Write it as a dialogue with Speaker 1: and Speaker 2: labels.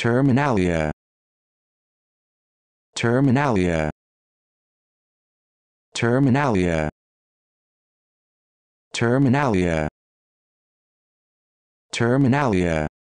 Speaker 1: Terminalia. Terminalia. Terminalia. Terminalia. Terminalia.